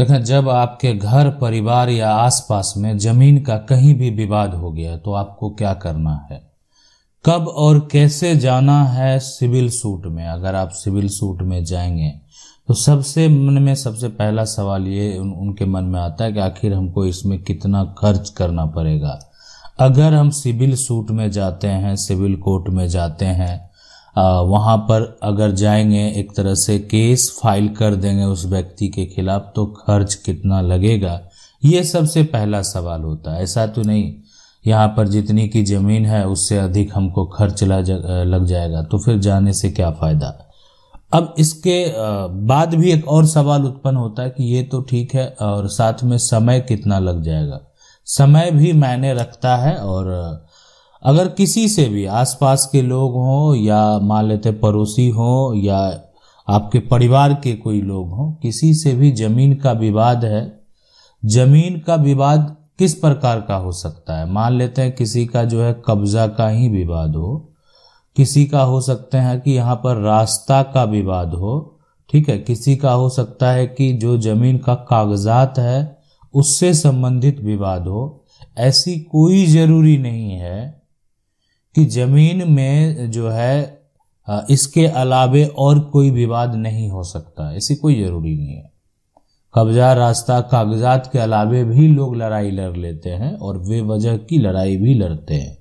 देखा जब आपके घर परिवार या आसपास में जमीन का कहीं भी विवाद हो गया तो आपको क्या करना है कब और कैसे जाना है सिविल सूट में अगर आप सिविल सूट में जाएंगे तो सबसे मन में सबसे पहला सवाल ये उन, उनके मन में आता है कि आखिर हमको इसमें कितना खर्च करना पड़ेगा अगर हम सिविल सूट में जाते हैं सिविल कोर्ट में जाते हैं वहाँ पर अगर जाएंगे एक तरह से केस फाइल कर देंगे उस व्यक्ति के खिलाफ तो खर्च कितना लगेगा ये सबसे पहला सवाल होता है ऐसा तो नहीं यहाँ पर जितनी की ज़मीन है उससे अधिक हमको खर्च लग जाएगा तो फिर जाने से क्या फ़ायदा अब इसके बाद भी एक और सवाल उत्पन्न होता है कि ये तो ठीक है और साथ में समय कितना लग जाएगा समय भी मायने रखता है और अगर किसी से भी आसपास के लोग हों या मान लेते पड़ोसी हों या आपके परिवार के कोई लोग हों किसी से भी जमीन का विवाद है जमीन का विवाद किस प्रकार का हो सकता है मान लेते हैं किसी का जो है कब्जा का ही विवाद हो किसी का हो सकते हैं कि यहाँ पर रास्ता का विवाद हो ठीक है किसी का हो सकता है कि जो जमीन का कागजात है उससे संबंधित विवाद हो ऐसी कोई जरूरी नहीं है कि जमीन में जो है इसके अलावे और कोई विवाद नहीं हो सकता ऐसी कोई ज़रूरी नहीं है कब्जा रास्ता कागजात के अलावे भी लोग लड़ाई लड़ लेते हैं और वे वजह की लड़ाई भी लड़ते हैं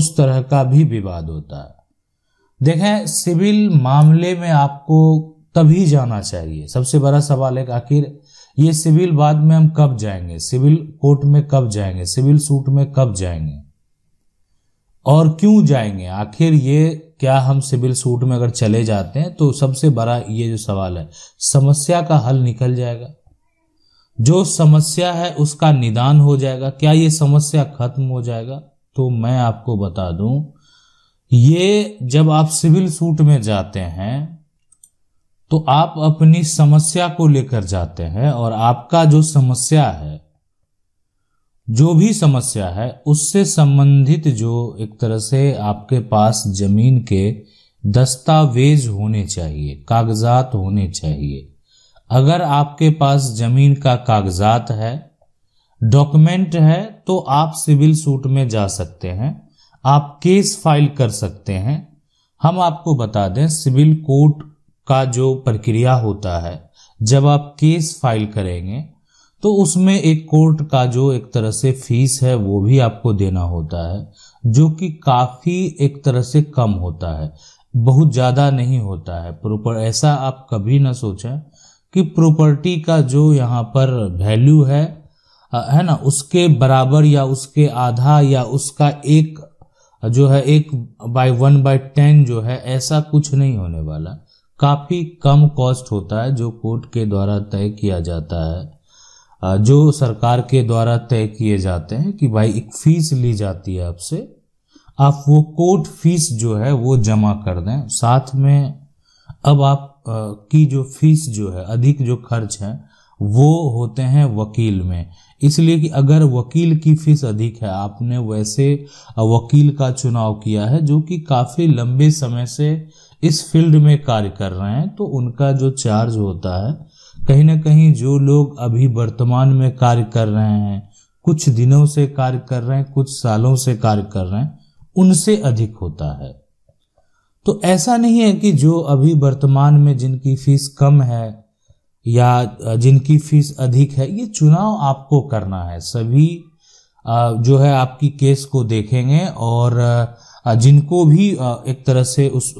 उस तरह का भी विवाद होता है देखें सिविल मामले में आपको तभी जाना चाहिए सबसे बड़ा सवाल है आखिर ये सिविल बाद में हम कब जाएंगे सिविल कोर्ट में कब जाएंगे सिविल सूट में कब जाएंगे और क्यों जाएंगे आखिर ये क्या हम सिविल सूट में अगर चले जाते हैं तो सबसे बड़ा ये जो सवाल है समस्या का हल निकल जाएगा जो समस्या है उसका निदान हो जाएगा क्या ये समस्या खत्म हो जाएगा तो मैं आपको बता दूं ये जब आप सिविल सूट में जाते हैं तो आप अपनी समस्या को लेकर जाते हैं और आपका जो समस्या है जो भी समस्या है उससे संबंधित जो एक तरह से आपके पास जमीन के दस्तावेज होने चाहिए कागजात होने चाहिए अगर आपके पास जमीन का कागजात है डॉक्यूमेंट है तो आप सिविल सूट में जा सकते हैं आप केस फाइल कर सकते हैं हम आपको बता दें सिविल कोर्ट का जो प्रक्रिया होता है जब आप केस फाइल करेंगे तो उसमें एक कोर्ट का जो एक तरह से फीस है वो भी आपको देना होता है जो कि काफ़ी एक तरह से कम होता है बहुत ज़्यादा नहीं होता है प्रॉपर ऐसा आप कभी ना सोचें कि प्रॉपर्टी का जो यहाँ पर वैल्यू है है ना उसके बराबर या उसके आधा या उसका एक जो है एक बाय वन बाय टेन जो है ऐसा कुछ नहीं होने वाला काफ़ी कम कॉस्ट होता है जो कोर्ट के द्वारा तय किया जाता है जो सरकार के द्वारा तय किए जाते हैं कि भाई एक फीस ली जाती है आपसे आप वो कोर्ट फीस जो है वो जमा कर दें साथ में अब आप की जो फीस जो है अधिक जो खर्च है वो होते हैं वकील में इसलिए कि अगर वकील की फीस अधिक है आपने वैसे वकील का चुनाव किया है जो कि काफ़ी लंबे समय से इस फील्ड में कार्य कर रहे हैं तो उनका जो चार्ज होता है कहीं ना कहीं जो लोग अभी वर्तमान में कार्य कर रहे हैं कुछ दिनों से कार्य कर रहे हैं कुछ सालों से कार्य कर रहे हैं उनसे अधिक होता है तो ऐसा नहीं है कि जो अभी वर्तमान में जिनकी फीस कम है या जिनकी फीस अधिक है ये चुनाव आपको करना है सभी जो है आपकी केस को देखेंगे और जिनको भी एक तरह से उस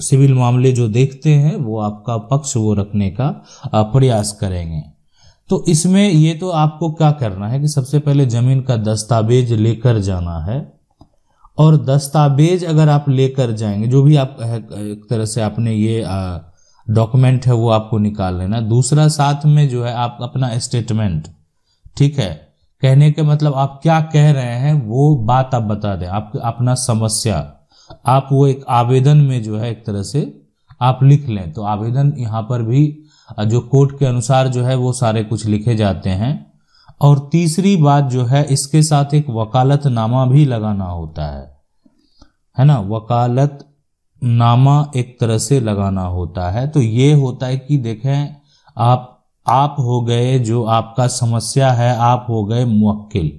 सिविल मामले जो देखते हैं वो आपका पक्ष वो रखने का प्रयास करेंगे तो इसमें ये तो आपको क्या करना है कि सबसे पहले जमीन का दस्तावेज लेकर जाना है और दस्तावेज अगर आप लेकर जाएंगे जो भी आप एक तरह से आपने ये डॉक्यूमेंट है वो आपको निकाल लेना दूसरा साथ में जो है आप अपना स्टेटमेंट ठीक है कहने के मतलब आप क्या कह रहे हैं वो बात आप बता दें आप अपना समस्या आप वो एक आवेदन में जो है एक तरह से आप लिख लें तो आवेदन यहाँ पर भी जो कोर्ट के अनुसार जो है वो सारे कुछ लिखे जाते हैं और तीसरी बात जो है इसके साथ एक वकालतनामा भी लगाना होता है है ना वकालत नामा एक तरह से लगाना होता है तो ये होता है कि देखें आप आप हो गए जो आपका समस्या है आप हो गए मुक्किल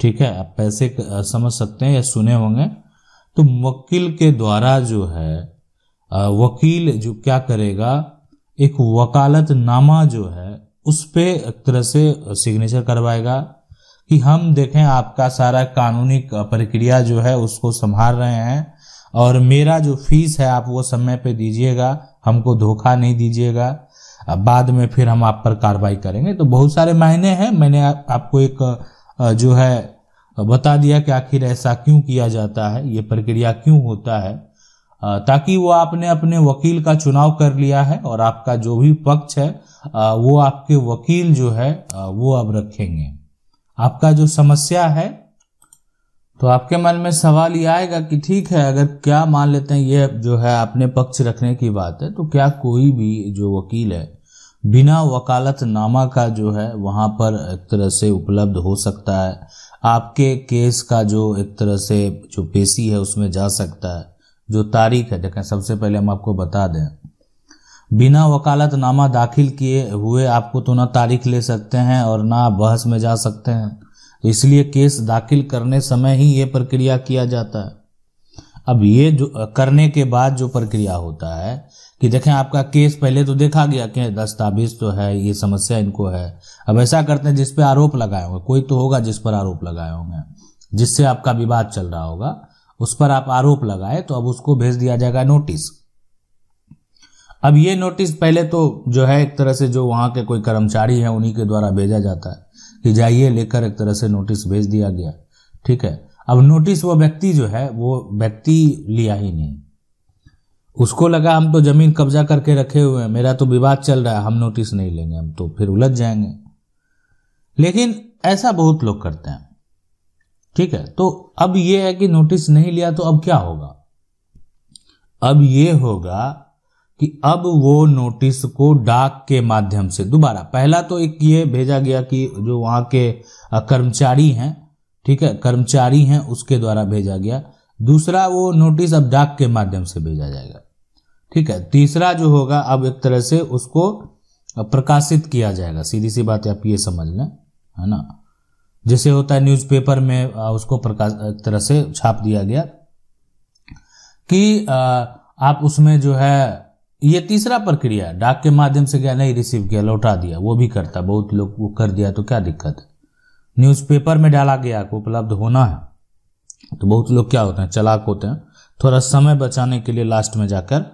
ठीक है आप पैसे समझ सकते हैं या सुने होंगे तो वकील के द्वारा जो है वकील जो क्या करेगा एक वकालतनामा जो है उस पर एक तरह से सिग्नेचर करवाएगा कि हम देखें आपका सारा कानूनी प्रक्रिया जो है उसको संभाल रहे हैं और मेरा जो फीस है आप वो समय पे दीजिएगा हमको धोखा नहीं दीजिएगा बाद में फिर हम आप पर कार्रवाई करेंगे तो बहुत सारे मायने हैं मैंने आ, आपको एक जो है बता दिया कि आखिर ऐसा क्यों किया जाता है ये प्रक्रिया क्यों होता है ताकि वो आपने अपने वकील का चुनाव कर लिया है और आपका जो भी पक्ष है वो आपके वकील जो है वो अब रखेंगे आपका जो समस्या है तो आपके मन में सवाल ये आएगा कि ठीक है अगर क्या मान लेते हैं ये जो है अपने पक्ष रखने की बात है तो क्या कोई भी जो वकील है बिना वकालतनामा का जो है वहाँ पर एक तरह से उपलब्ध हो सकता है आपके केस का जो एक तरह से जो पेशी है उसमें जा सकता है जो तारीख है देखें सबसे पहले हम आपको बता दें बिना वकालतनामा दाखिल किए हुए आपको तो ना तारीख ले सकते हैं और ना बहस में जा सकते हैं इसलिए केस दाखिल करने समय ही ये प्रक्रिया किया जाता है अब ये जो करने के बाद जो प्रक्रिया होता है कि देखें आपका केस पहले तो देखा गया कि दस्तावेज तो है ये समस्या इनको है अब ऐसा करते हैं जिस पर आरोप लगाए होंगे कोई तो होगा जिस पर आरोप लगाए होंगे जिससे आपका विवाद चल रहा होगा उस पर आप आरोप लगाए तो अब उसको भेज दिया जाएगा नोटिस अब ये नोटिस पहले तो जो है एक तरह से जो वहां के कोई कर्मचारी हैं उन्हीं के द्वारा भेजा जाता है कि जाइए लेकर एक तरह से नोटिस भेज दिया गया ठीक है अब नोटिस वो व्यक्ति जो है वो व्यक्ति लिया ही नहीं उसको लगा हम तो जमीन कब्जा करके रखे हुए हैं मेरा तो विवाद चल रहा है हम नोटिस नहीं लेंगे हम तो फिर उलझ जाएंगे लेकिन ऐसा बहुत लोग करते हैं ठीक है तो अब ये है कि नोटिस नहीं लिया तो अब क्या होगा अब ये होगा कि अब वो नोटिस को डाक के माध्यम से दोबारा पहला तो एक ये भेजा गया कि जो वहां के कर्मचारी हैं ठीक है कर्मचारी हैं उसके द्वारा भेजा गया दूसरा वो नोटिस अब डाक के माध्यम से भेजा जाएगा ठीक है तीसरा जो होगा अब एक तरह से उसको प्रकाशित किया जाएगा सीधी सी बात आप ये समझ लें है ना जैसे होता है न्यूज़पेपर में उसको प्रकाश एक तरह से छाप दिया गया कि आप उसमें जो है ये तीसरा प्रक्रिया डाक के माध्यम से क्या नहीं रिसीव किया लौटा दिया वो भी करता बहुत लोग वो कर दिया तो क्या दिक्कत है न्यूज़पेपर में डाला गया को उपलब्ध होना है तो बहुत लोग क्या होते हैं चलाक होते हैं थोड़ा समय बचाने के लिए लास्ट में जाकर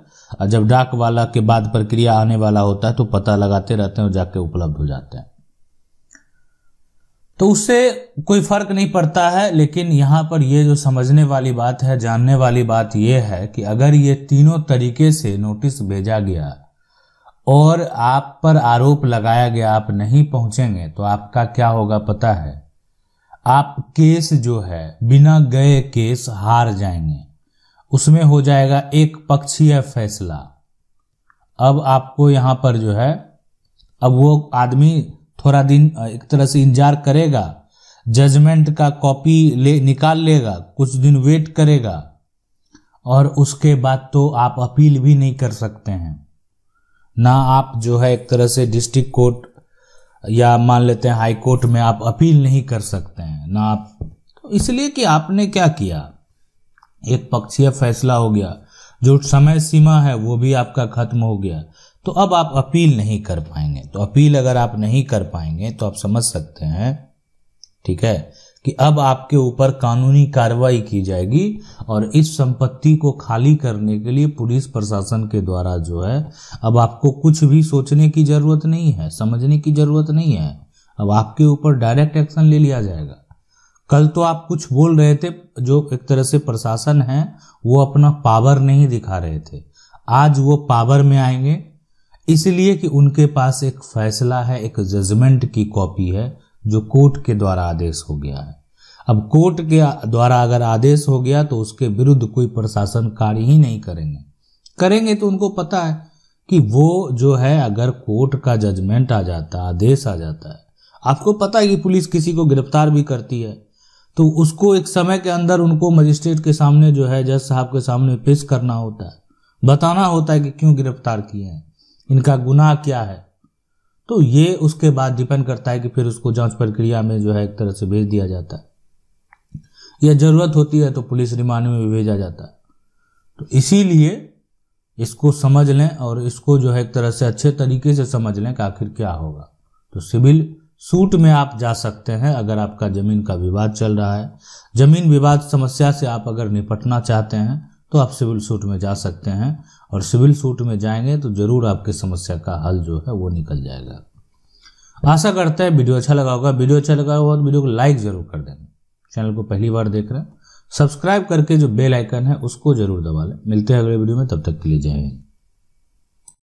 जब डाक वाला के बाद प्रक्रिया आने वाला होता है तो पता लगाते रहते हैं और जाके उपलब्ध हो जाते हैं तो उससे कोई फर्क नहीं पड़ता है लेकिन यहां पर यह जो समझने वाली बात है जानने वाली बात यह है कि अगर ये तीनों तरीके से नोटिस भेजा गया और आप पर आरोप लगाया गया आप नहीं पहुंचेंगे तो आपका क्या होगा पता है आप केस जो है बिना गए केस हार जाएंगे उसमें हो जाएगा एक पक्षीय फैसला अब आपको यहां पर जो है अब वो आदमी थोड़ा दिन एक तरह से इंतजार करेगा जजमेंट का कॉपी ले निकाल लेगा कुछ दिन वेट करेगा और उसके बाद तो आप अपील भी नहीं कर सकते हैं ना आप जो है एक तरह से डिस्ट्रिक्ट कोर्ट या मान लेते हैं हाई कोर्ट में आप अपील नहीं कर सकते हैं ना आप तो इसलिए कि आपने क्या किया एक पक्षीय फैसला हो गया जो समय सीमा है वो भी आपका खत्म हो गया तो अब आप अपील नहीं कर पाएंगे तो अपील अगर आप नहीं कर पाएंगे तो आप समझ सकते हैं ठीक है कि अब आपके ऊपर कानूनी कार्रवाई की जाएगी और इस संपत्ति को खाली करने के लिए पुलिस प्रशासन के द्वारा जो है अब आपको कुछ भी सोचने की जरूरत नहीं है समझने की जरूरत नहीं है अब आपके ऊपर डायरेक्ट एक्शन ले लिया जाएगा कल तो आप कुछ बोल रहे थे जो एक तरह से प्रशासन है वो अपना पावर नहीं दिखा रहे थे आज वो पावर में आएंगे इसलिए कि उनके पास एक फैसला है एक जजमेंट की कॉपी है जो कोर्ट के द्वारा आदेश हो गया है अब कोर्ट के द्वारा अगर आदेश हो गया तो उसके विरुद्ध कोई प्रशासन कार्य ही नहीं करेंगे करेंगे तो उनको पता है कि वो जो है अगर कोर्ट का जजमेंट आ जाता आदेश आ जाता है आपको पता है कि पुलिस किसी को गिरफ्तार भी करती है तो उसको एक समय के अंदर उनको मजिस्ट्रेट के सामने जो है जज साहब के सामने पेश करना होता है बताना होता है कि क्यों गिरफ्तार किए हैं इनका गुनाह क्या है तो ये उसके बाद डिपेंड करता है कि फिर उसको जांच प्रक्रिया में जो है एक तरह से भेज दिया जाता है या ज़रूरत होती है तो पुलिस रिमांड में भी भेजा जाता है तो इसीलिए इसको समझ लें और इसको जो है एक तरह से अच्छे तरीके से समझ लें कि आखिर क्या होगा तो सिविल सूट में आप जा सकते हैं अगर आपका ज़मीन का विवाद चल रहा है ज़मीन विवाद समस्या से आप अगर निपटना चाहते हैं तो आप सिविल सूट में जा सकते हैं और सिविल सूट में जाएंगे तो ज़रूर आपकी समस्या का हल जो है वो निकल जाएगा आशा करते हैं वीडियो अच्छा लगा होगा वीडियो अच्छा लगा होगा तो वीडियो को लाइक ज़रूर कर देंगे चैनल को पहली बार देख रहे हैं सब्सक्राइब करके जो बेल आइकन है उसको जरूर दबा लें मिलते हैं अगले वीडियो में तब तक के लिए जय हिंद